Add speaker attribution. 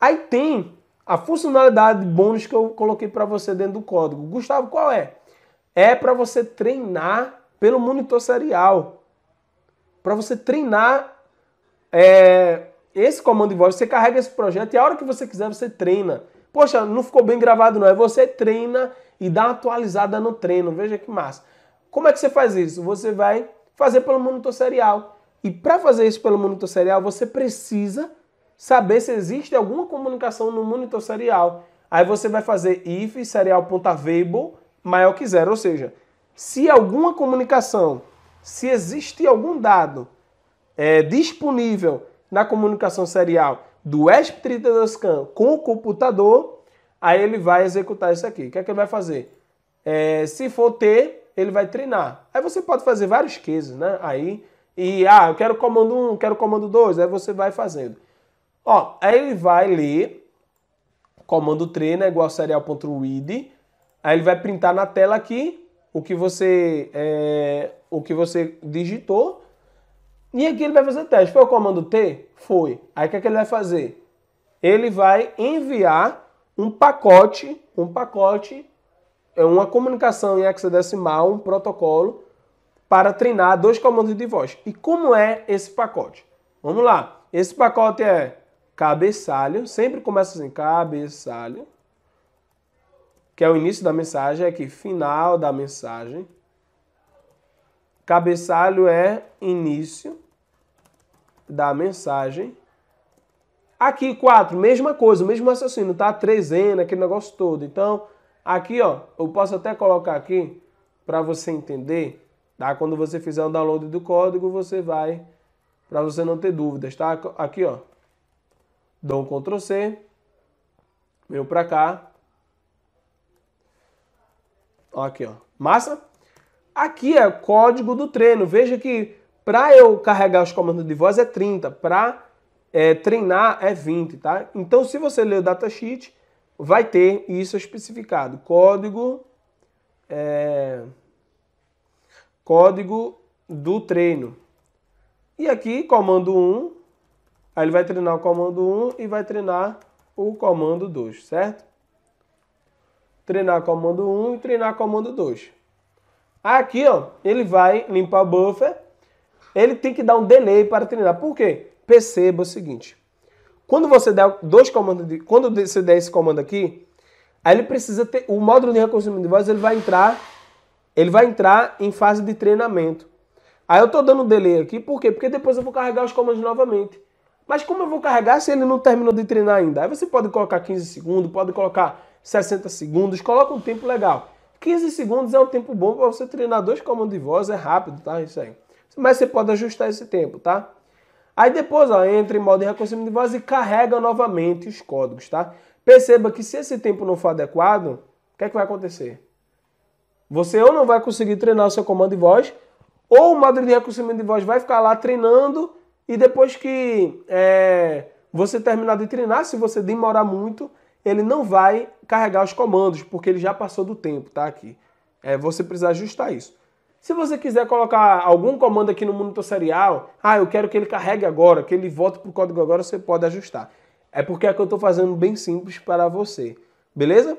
Speaker 1: Aí tem a funcionalidade bônus que eu coloquei para você dentro do código. Gustavo, qual é? É para você treinar pelo monitor serial. Para você treinar é, esse comando de voz, você carrega esse projeto e a hora que você quiser você treina. Poxa, não ficou bem gravado não, é você treina e dá uma atualizada no treino. Veja que massa. Como é que você faz isso? Você vai fazer pelo monitor serial. E para fazer isso pelo monitor serial, você precisa saber se existe alguma comunicação no monitor serial. Aí você vai fazer if serial.available maior que zero, ou seja, se alguma comunicação, se existe algum dado é, disponível na comunicação serial do ESP32CAN com o computador, aí ele vai executar isso aqui. O que é que ele vai fazer? É, se for T, ele vai treinar. Aí você pode fazer vários cases, né? Aí, e ah, eu quero comando 1, um, quero comando 2, aí você vai fazendo. Ó, aí ele vai ler comando treino é igual serial.read. Aí ele vai printar na tela aqui o que você é, o que você digitou. E aqui ele vai fazer teste. Foi o comando T? Foi. Aí o que, é que ele vai fazer? Ele vai enviar um pacote, um pacote, é uma comunicação em hexadecimal, um protocolo, para treinar dois comandos de voz. E como é esse pacote? Vamos lá. Esse pacote é cabeçalho, sempre começa assim, cabeçalho, que é o início da mensagem, é que final da mensagem. Cabeçalho é início da mensagem. Aqui, quatro, mesma coisa, mesmo raciocínio, tá? Trezena, aquele negócio todo. Então, aqui, ó, eu posso até colocar aqui para você entender, tá? Quando você fizer o um download do código, você vai, para você não ter dúvidas, tá? Aqui, ó, dou um Ctrl C, venho para cá. Aqui, ó. Massa? Aqui é código do treino. Veja que para eu carregar os comandos de voz é 30, para é, treinar é 20, tá? Então, se você ler o datasheet, vai ter isso especificado. Código, é, código do treino. E aqui, comando 1, Aí ele vai treinar o comando 1 e vai treinar o comando 2, certo? Treinar comando 1 e treinar comando 2. Aqui, ó, ele vai limpar o buffer. Ele tem que dar um delay para treinar. Por quê? Perceba o seguinte. Quando você der dois comandos, de, quando você der esse comando aqui, aí ele precisa ter o módulo de reconhecimento de voz, ele vai entrar, ele vai entrar em fase de treinamento. Aí eu tô dando um delay aqui, por quê? Porque depois eu vou carregar os comandos novamente. Mas como eu vou carregar se ele não terminou de treinar ainda? Aí você pode colocar 15 segundos, pode colocar 60 segundos, coloca um tempo legal. 15 segundos é um tempo bom para você treinar dois comandos de voz, é rápido, tá? Isso aí. Mas você pode ajustar esse tempo, tá? Aí depois, ó, entra em modo de reconhecimento de voz e carrega novamente os códigos, tá? Perceba que se esse tempo não for adequado, o que é que vai acontecer? Você ou não vai conseguir treinar o seu comando de voz, ou o modo de reconhecimento de voz vai ficar lá treinando e depois que é, você terminar de treinar, se você demorar muito, ele não vai carregar os comandos, porque ele já passou do tempo, tá? Aqui. É, você precisa ajustar isso. Se você quiser colocar algum comando aqui no monitor serial, ah, eu quero que ele carregue agora, que ele volte para o código agora, você pode ajustar. É porque é que eu estou fazendo bem simples para você, beleza?